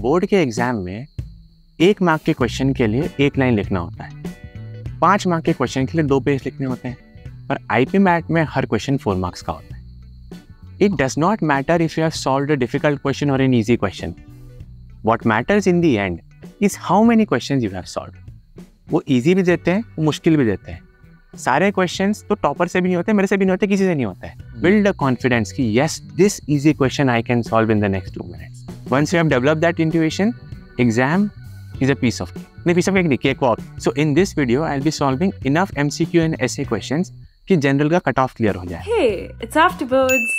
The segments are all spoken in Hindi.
बोर्ड के एग्जाम में एक मार्क के क्वेश्चन के लिए एक लाइन लिखना होता है पाँच मार्क के क्वेश्चन के लिए दो पेज लिखने होते हैं पर आई पी मैट में हर क्वेश्चन फोर मार्क्स का होता है it does not matter if you have solve a difficult question और an easy question what matters in the end is how many question you have solve वो ईजी भी देते हैं वो मुश्किल भी देते हैं सारे क्वेश्चन तो टॉपर से भी नहीं होते मेरे से भी नहीं होते किसी से नहीं होते बिल्ड अ कॉन्फिडेंस की yes this is a question I can solve in the next two minutes once you have develop that intuition exam is a piece of नहीं पीस ऑफ केक नहीं cake walk so in this video I be solving enough M C Q and ऐसे क्वेश्चन कि जनरल का कट ऑफ क्लियर हो जाए it's after birds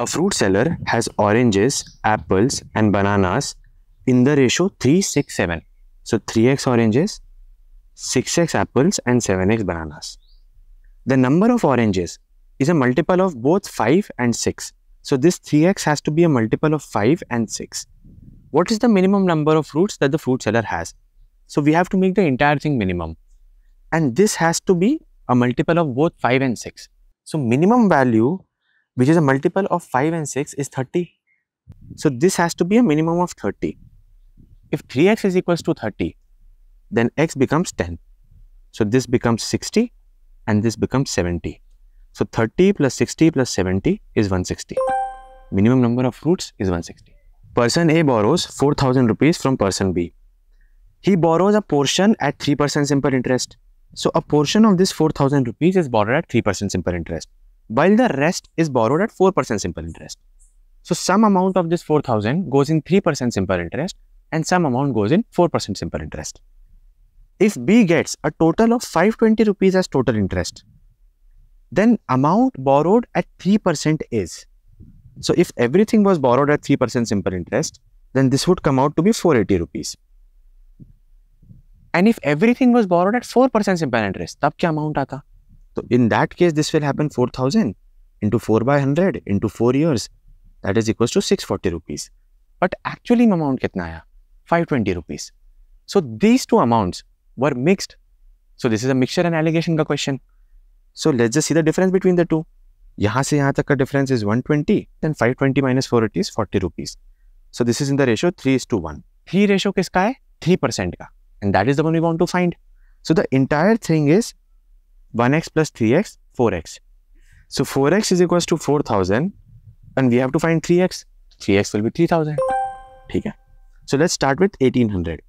a fruit seller has oranges apples and bananas in the ratio three six seven so 6x apples and 7x bananas. The number of oranges is a multiple of both 5 and 6. So this 3x has to be a multiple of 5 and 6. What is the minimum number of fruits that the fruit seller has? So we have to make the entire thing minimum. And this has to be a multiple of both 5 and 6. So minimum value which is a multiple of 5 and 6 is 30. So this has to be a minimum of 30. If 3x is equals to 30, then x becomes 10. So this becomes 60 and this becomes 70. So 30 plus 60 plus 70 is 160. Minimum number of fruits is 160. Person A borrows 4000 rupees from person B. He borrows a portion at 3% simple interest. So a portion of this 4000 rupees is borrowed at 3% simple interest while the rest is borrowed at 4% simple interest. So some amount of this 4000 goes in 3% simple interest and some amount goes in 4% simple interest if B gets a total of 520 rupees as total interest, then amount borrowed at 3% is. So if everything was borrowed at 3% simple interest, then this would come out to be 480 rupees. And if everything was borrowed at 4% simple interest, tab kya amount aata? So in that case, this will happen 4000 into 4 by 100 into 4 years. That is equals to 640 rupees. But actually amount kitna aaya? 520 rupees. So these two amounts were mixed. So this is a mixture and allegation ka question. So let's just see the difference between the two. यहाँ से यहाँ तक का difference is 120. Then 520 minus 480 is 40 rupees. So this is in the ratio 3 is to 1. Three ratio किसका है? 3 percent का. And that is the one we want to find. So the entire thing is 1x plus 3x, 4x. So 4x is equals to 4000 and we have to find 3x. 3x will be 3000. ठीक है. So let's start with 1800.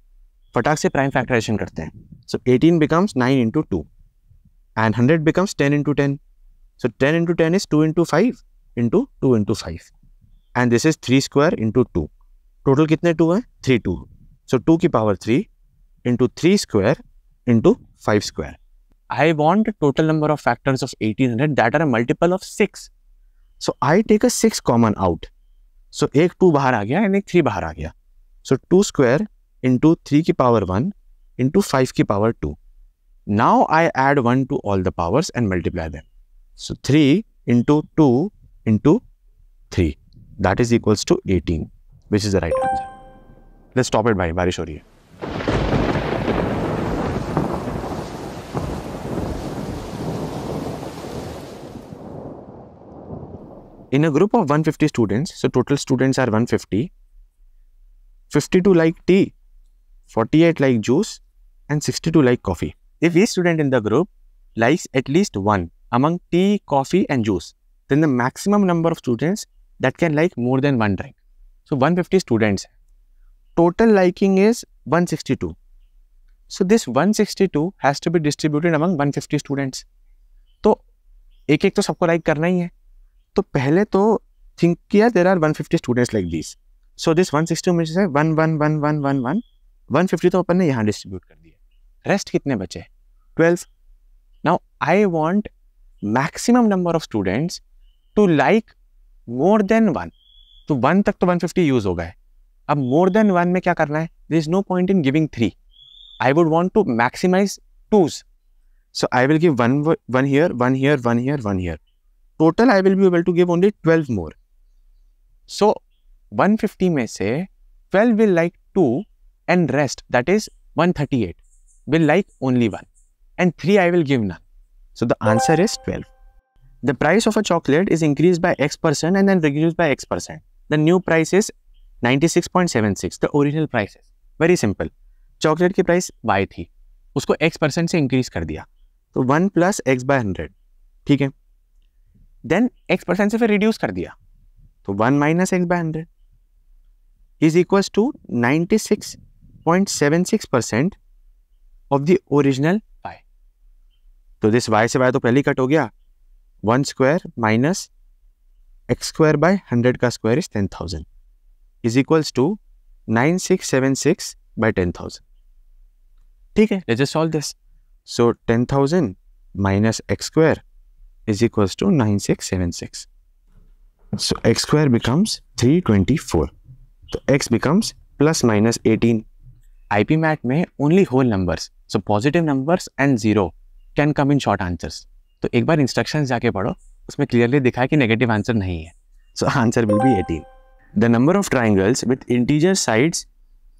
फटाक से प्राइम फैक्टराइजेशन करते हैं so eighteen becomes nine into two and hundred becomes ten into ten so ten into ten is two into five into two into five and this is three square into two total कितने टू हैं थ्री टू सो टू की power three into three square into five square I want a total number of factors of 1800 that are a multiple of 6. So I take a 6 common out. So एक 2 बाहर आ गया एंड एक 3 बाहर आ गया. So 2 square इंटू थ्री की पावर वन इंटू फाइव की power two now I add one to all the powers and multiply them so three into two into three that is equals to eighteen which is the right answer let's stop it भाई बारिश हो रही है in a group of 150 students so total students are 150 52 like t 48 like juice, and 62 like coffee. If each student in the group likes at least one among tea, coffee, and juice, then the maximum number of students that can like more than one drink. So 150 students. Total liking is 162. So this 162 has to be distributed among 150 students. So एक एक तो सबको लाइक करना ही है तो पहले तो थिंक किया there are 150 students like these. So this 162 means से one one one one one one fifty तो अपन ने यहाँ डिस्ट्रीब्यूट कर दिया रेस्ट कितने बचे twelfth now I want maximum number of students to like more than one तो वन तक तो वन फिफ्टी यूज हो गए अब मोर देन वन में क्या करना है there is no point in giving three I would want to maximize twos so I will give one one here one here one here one here total I will be able to give only twelve more so one fifty में से twelve will like to and rest, that is 138, will like only one. And 3 I will give none. So the answer is 12. The price of a chocolate is increased by X percent and then reduced by X percent. The new price is 96.76, the original price is. Very simple. Chocolate की प्राइस वाई थी उसको एक्स परसेंट से इंक्रीज कर दिया तो one plus x by hundred ठीक है देन एक्स परसेंट से फिर रिड्यूस कर दिया तो one minus x by hundred is equals to ninety six 0.76 percent of the original y तो दिस वाई से वाई तो पहले कट हो गया one square minus x square by hundred का square is ten thousand is equals to nine six seven six by ten thousand ठीक है let's solve this so ten thousand minus x square is equals to nine six seven six so x square becomes three twenty four तो x becomes plus minus eighteen IPMAT में only whole numbers so positive numbers and zero can come in short answers तो एक बार इंस्ट्रक्शंस जाके पढ़ो उसमें क्लियरली दिखा है कि नेगेटिव आंसर नहीं है so answer will be eighteen the number of triangles with integer sides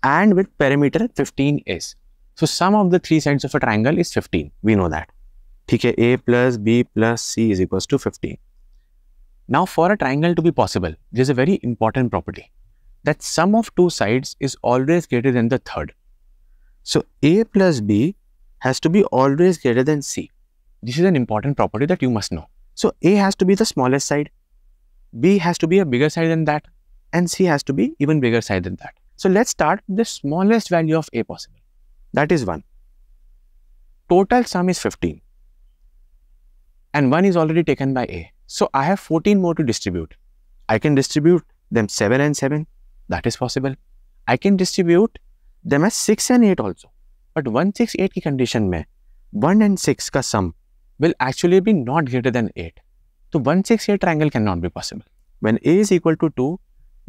and with parameter fifteen is so sum of the three sides of a triangle is fifteen we know that ठीक है a plus b plus c is equal to fifteen now for a triangle to be possible this a very important property that sum of two sides is always greater than the third So, A plus B has to be always greater than C. This is an important property that you must know. So, A has to be the smallest side, B has to be a bigger side than that, and C has to be even bigger side than that. So, let's start the smallest value of A possible. That is 1. Total sum is 15. And 1 is already taken by A. So, I have 14 more to distribute. I can distribute them 7 and 7. That is possible. I can distribute them as six and eight also but one six eight की कंडीशन में वन एंड सिक्स का sum will actually be not greater than eight तो one six eight triangle can not be possible when a is equal to two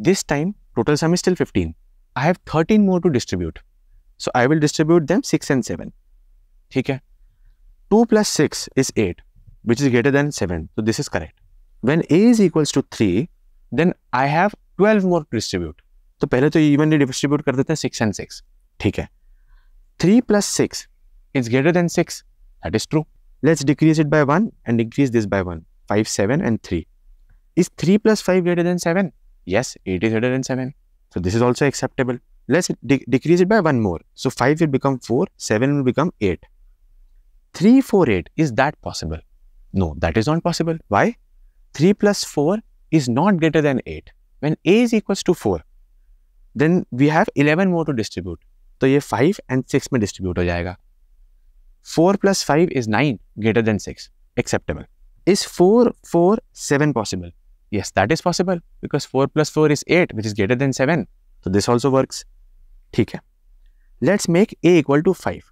this time total sum is still fifteen I have thirteen more to distribute so I will distribute them six and seven ठीक है two plus six is eight which is greater than seven तो this is correct when a is equal to three then I have twelve more to distribute तो पहले तो इवनली डिस्ट्रीब्यूट कर देते हैं सिक्स एंड सिक्स ठीक है three plus six is greater than six that is true let's decrease it by one and increase this by one five seven and three is three plus five greater than seven yes eight is greater than seven so this is also acceptable let's decrease it by one more so five will become four seven will become eight three four eight is that possible no that is not possible why three plus four is not greater than eight when a is equals to four then we have eleven more to distribute तो ये फाइव एंड सिक्स में डिस्ट्रीब्यूट हो जाएगा four plus five is nine greater than six acceptable is four four seven possible yes that is possible because four plus four is eight which is greater than seven तो दिस ऑल्सो वर्क ठीक है let's make a equal to five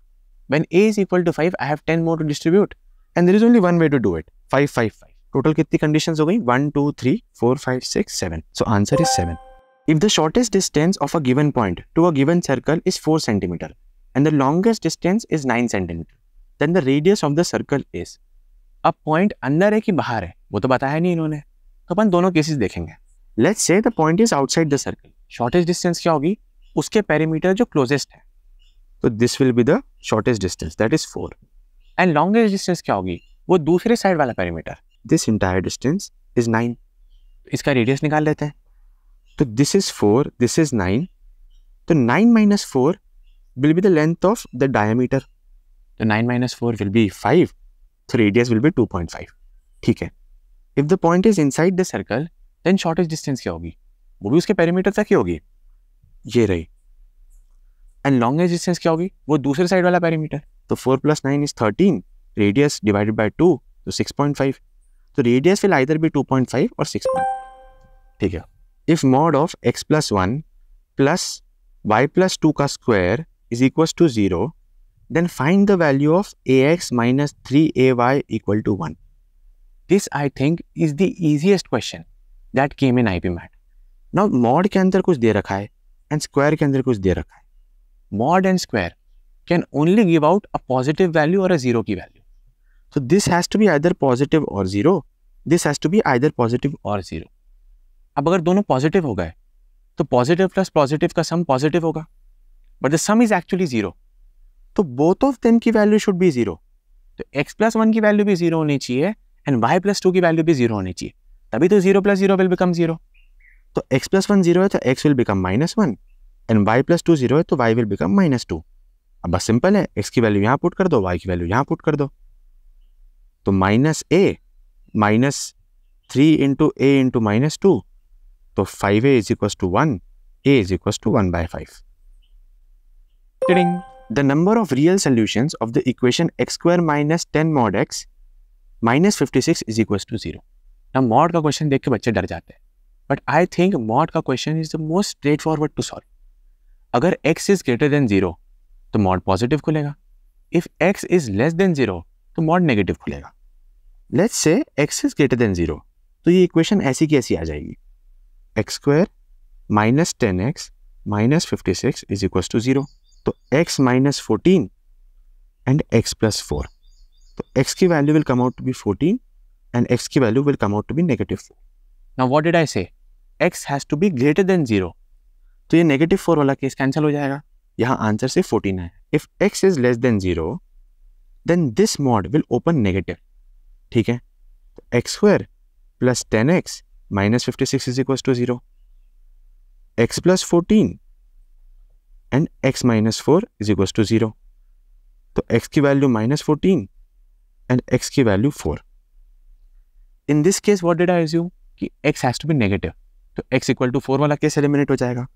when a is equal to five I have ten more to distribute and there is only one way to do it five five five total कितनी कंडीशन हो गई one two three four five six seven so answer is seven If the shortest distance of a given point to a given circle is 4 cm and the longest distance is 9 cm, then the radius of the circle is. अब पॉइंट अंदर है कि बाहर है वो तो बताया नहीं इन्होंने तो अपन दोनों केसेस देखेंगे let's say the point is outside the circle shortest distance क्या होगी उसके पैरामीटर जो क्लोजेस्ट है तो this will be the shortest distance that is four and longest distance क्या होगी वो दूसरे साइड वाला parameter this entire distance is nine इसका रेडियस निकाल लेते हैं तो this is four this is nine तो nine minus four will be the length of the diameter तो nine minus four will be five तो radius will be two point five ठीक है if the point is inside the circle then shortest distance क्या होगी वो भी उसके पैरामीटर तक ही होगी ये रही एंड लॉन्गेस्ट डिस्टेंस क्या होगी वो दूसरे साइड वाला पैरामीटर तो four plus nine is thirteen radius divided by two तो सिक्स पॉइंट फाइव तो radius will either be two point five और सिक्स पॉइंट ठीक है if mod of x plus 1 plus y plus 2 ka square is equals to 0, then find the value of ax minus 3ay equal to 1. This I think is the easiest question that came in IPMAT. Now mod के अंदर कुछ दे रखा है and square के अंदर कुछ दे रखा है. Mod and square can only give out a positive value or a zero की value. So this has to be either positive or zero. This has to be either positive or zero. अब अगर दोनों पॉजिटिव हो गए तो पॉजिटिव प्लस पॉजिटिव का सम पॉजिटिव होगा but the sum is actually zero तो बोथ ऑफ देम की वैल्यू शुड बी जीरो तो एक्स प्लस वन की वैल्यू भी जीरो होनी चाहिए एंड वाई प्लस टू की वैल्यू भी जीरो होनी चाहिए तभी तो zero plus zero will become zero तो एक्स प्लस वन जीरो है तो x will become minus one and y plus two zero है तो Y will become minus two अब बस सिंपल है एक्स की वैल्यू यहाँ पुट कर दो वाई की वैल्यू यहाँ पुट कर दो तो minus a minus three into a into minus two तो five a is equal to one a is equal to one by five the number of real solution of the equation x square minus ten mod x minus fifty six is equal to zero ना मॉड का क्वेश्चन देख के बच्चे डर जाते हैं बट आई थिंक मॉड का question is the most straightforward to solve अगर x is greater than zero तो मॉड पॉजिटिव खुलेगा if x is less than zero तो मॉड नेगेटिव खुलेगा let's say x is greater than zero तो ये इक्वेशन ऐसी की ऐसी आ जाएगी x square minus ten x minus fifty six is equal to zero तो x minus fourteen and x plus four तो एक्स की value will come out to be fourteen and x की value will come out to be negative four ना what did I say x has to be greater than zero तो ये नेगेटिव फोर वाला केस कैंसिल हो जाएगा यहाँ आंसर सिर्फ फोर्टीन है if x is less than zero then this mod will open negative ठीक है तो x square plus ten x minus 56 is equals to 0. x plus 14 and x minus four is equals to zero तो x की value minus fourteen and x की value four in this case what did I assume कि x has to be negative तो x इक्वल टू फोर वाला केस एलिमिनेट हो जाएगा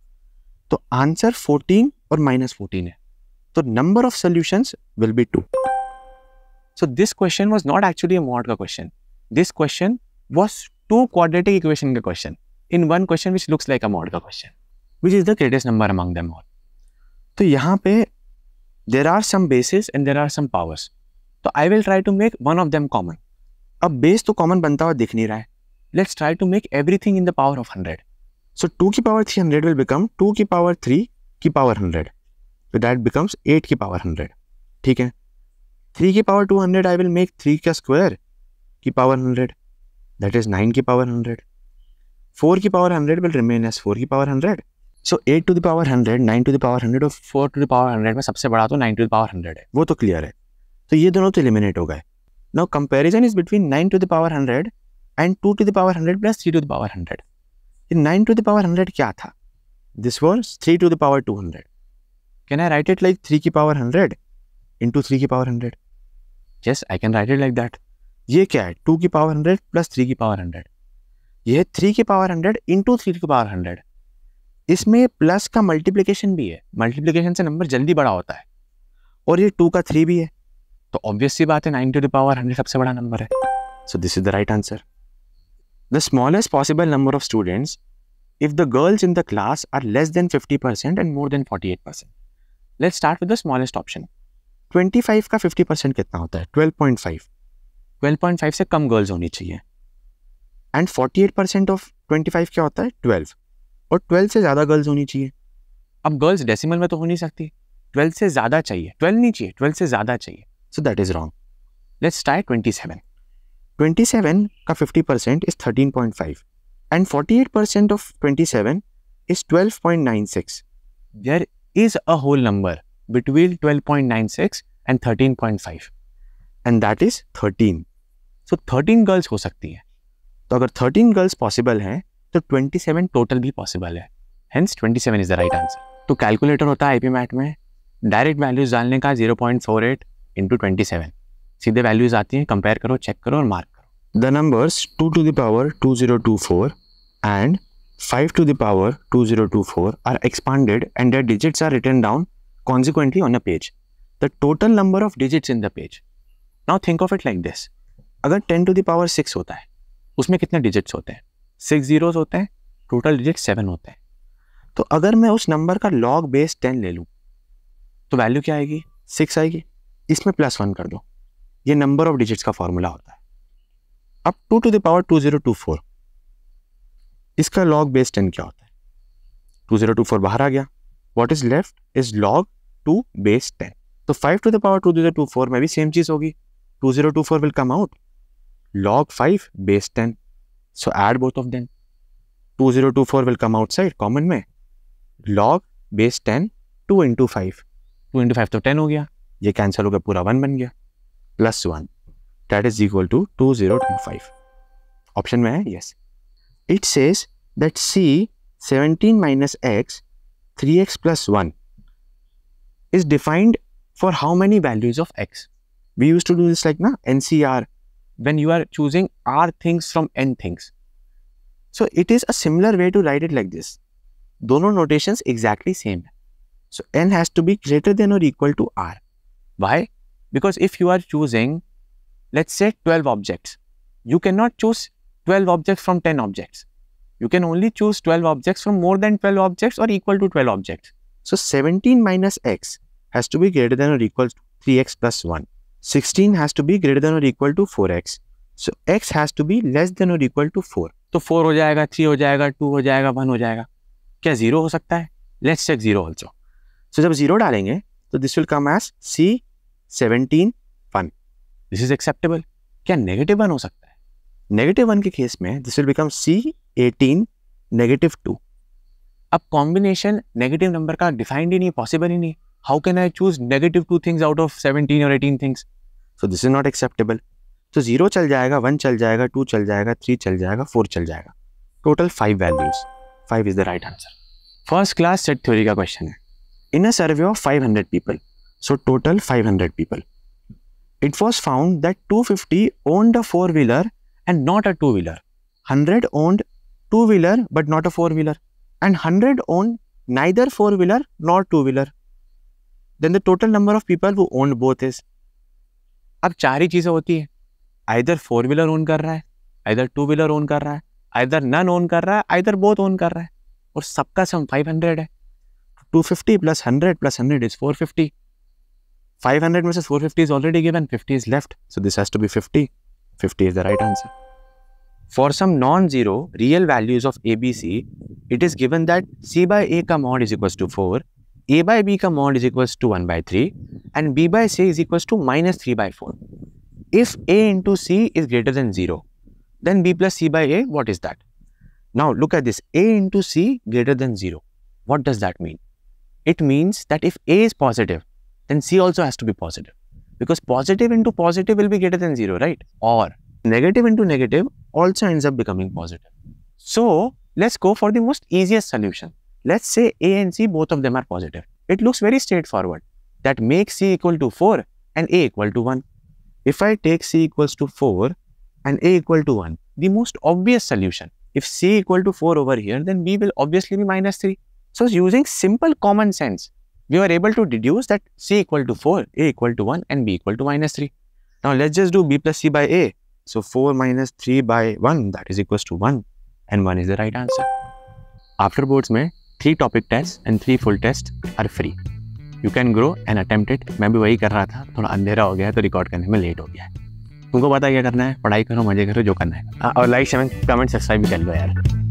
तो आंसर फोर्टीन और माइनस फोर्टीन है तो number of solution will be two so this question was not actually a mod का question this question was two quadratic equation के question in one question which looks like a mod का question which is the greatest number among them all तो यहाँ पे there are some basis and there are some powers तो I will try to make one of them common अब बेस तो कॉमन बनता हुआ दिख नहीं रहा है let's try to make everything in the power of hundred so two की power three hundred will become two की पावर थ्री की पावर हंड्रेड तो दैट बिकम्स एट की पावर हंड्रेड ठीक है थ्री की power two hundred I will make three का स्क्वायर की power hundred that is nine की पावर हंड्रेड फोर की power hundred will remain as four की power hundred so eight to the power hundred nine to the power hundred और four to the power hundred में सबसे बड़ा तो nine to the power hundred है वो तो क्लियर है तो ये दोनों तो इलिमिनेट हो गए no comparison is between nine to the power hundred and two to the power hundred plus three to the power hundred nine to the power hundred क्या था this was three to the power two hundred can I write it like three की power hundred into three की power hundred just I can write it like that ये क्या है टू की पावर हंड्रेड प्लस थ्री की पावर हंड्रेड यह थ्री की पावर हंड्रेड इंटू थ्री की पावर हंड्रेड इसमें प्लस का मल्टीप्लिकेशन भी है मल्टीप्लिकेशन से नंबर जल्दी बड़ा होता है और ये टू का थ्री भी है तो ऑब्वियसली बात है nine to the power hundred सबसे बड़ा नंबर है so this is the right answer the smallest possible number of students the class are less than fifty percent and more than forty eight percent 48%. Start with the smallest option twenty five का फिफ्टी परसेंट कितना होता है फाइव 12.5 से कम गर्ल्स होनी चाहिए एंड 48 परसेंट ऑफ 25 क्या होता है 12 और 12 से ज़्यादा गर्ल्स होनी चाहिए अब गर्ल्स डेसिमल में तो हो नहीं सकती 12 से ज़्यादा चाहिए 12 नहीं चाहिए 12 से ज़्यादा चाहिए so that is wrong let's try 27 27 का 50 percent is 13.5 and 48 percent of 27 is 12.96 there is a whole number between 12.96 and 13.5 and that is thirteen so thirteen girls हो सकती हैं तो अगर थर्टीन गर्ल्स पॉसिबल हैं तो ट्वेंटी सेवन टोटल भी पॉसिबल है hence twenty seven is the right answer तो कैलकुलेटर होता है आई पी मैट में डायरेक्ट वैल्यूज डालने का zero point four eight into twenty seven सीधे वैल्यूज आती हैं कंपेयर करो चेक करो और मार्क करो the numbers two to the power two zero two four and five to 5 to the power 2024 are expanded and their digits are written down consecutively on a page the total number of digits in the page now think of it like this अगर टेन टू दावर सिक्स होता है उसमें कितने डिजिट्स होते हैं सिक्स जीरोज होते हैं टोटल डिजिट सेवन होते हैं तो अगर मैं उस नंबर का लॉग बेस टेन ले लूँ तो वैल्यू क्या आएगी सिक्स आएगी इसमें प्लस वन कर दो ये नंबर ऑफ डिजिट्स का फॉर्मूला होता है अब two to the power two zero two four इसका लॉग बेस टेन क्या होता है टू जीरो टू फोर बाहर आ गया what is left is log two base ten तो five to the power two zero two four में भी सेम चीज़ होगी 2024 will come out log 5 base 10. So add both of them. 2024 will come outside common में log base 10 2 into 5. 2 into 5 तो 10 हो गया ये कैंसिल हो गया पूरा 1 बन गया plus 1 that is equal to 2025. Option में है yes it says that C 17 minus x 3x plus 1 is defined for how many values of x We used to do this like na NCR when you are choosing R things from N things. So it is a similar way to write it like this. दोनों notations exactly same. So N has to be greater than or equal to R. Why? Because if you are choosing, let's say 12 objects, you cannot choose 12 objects from 10 objects. You can only choose 12 objects from more than 12 objects or equal to 12 objects. So 17 minus x has to be greater than or equal to 3x plus 1. 16 has be greater than और equal to four x so x has to be less than or equal to 4. तो फोर हो जाएगा थ्री हो जाएगा टू हो जाएगा वन हो जाएगा क्या जीरो हो सकता है let's check zero also so जब जीरो डालेंगे तो this will come as C seventeen one this is acceptable क्या नेगेटिव वन हो सकता है नेगेटिव वन के केस में this will become C eighteen negative two अब कॉम्बिनेशन नेगेटिव नंबर का डिफाइंड ही नहीं पॉसिबल ही नहीं how can I choose negative two things out of 17 or 18 things? So this is not acceptable. So zero चल जाएगा, one चल जाएगा, two चल जाएगा, three चल जाएगा, four चल जाएगा. Total five values. Five is the right answer. First class set theory question है. In a survey of 500 people, so total 500 people, it was found that 250 owned a four wheeler and not a two wheeler. 100 owned two wheeler but not a four wheeler, and 100 owned neither four wheeler nor two wheeler. Then the total number of people वो ओन बोथ इज अब चार ही चीज़ें होती है आइधर फोर व्हीलर ओन कर रहा है आइधर टू व्हीलर ओन कर रहा है आइधर नन ओन कर रहा है आइधर बोथ ओन कर रहा है और सबका सम फाइव हंड्रेड है two fifty plus hundred plus hundred is four fifty five hundred में से four fifty is already given fifty is left so this has to be fifty fifty is the right answer for some non zero real values of a b c it is given that c by a का mod is equal to four a by b ka mod is equals to 1 by 3 and b by c is equals to minus 3 by 4. If a into c is greater than 0, then b plus c by a, what is that? Now look at this, a into c greater than 0. What does that mean? It means that if a is positive, then c also has to be positive. Because positive into positive will be greater than 0, right? Or negative into negative also ends up becoming positive. So let's go for the most easiest solution. Let's say A and C, both of them are positive. It looks very straightforward. That makes C equal to 4 and A equal to 1. If I take C equals to 4 and A equal to 1, the most obvious solution, if C equal to 4 over here, then B will obviously be minus 3. So, using simple common sense, we were able to deduce that C equal to 4, A equal to 1 and B equal to minus 3. Now, let's just do B plus C by A. So, 4 minus 3 by 1 that is equals to 1 and 1 is the right answer. After boards three topic test and three full test are free you can grow and attempt it मैं भी वही कर रहा था थोड़ा अंधेरा हो गया है तो रिकॉर्ड करने में लेट हो गया है तुमको पता क्या करना है पढ़ाई करो मजे करो जो करना है और लाइक कमेंट सब्सक्राइब भी कर लो यार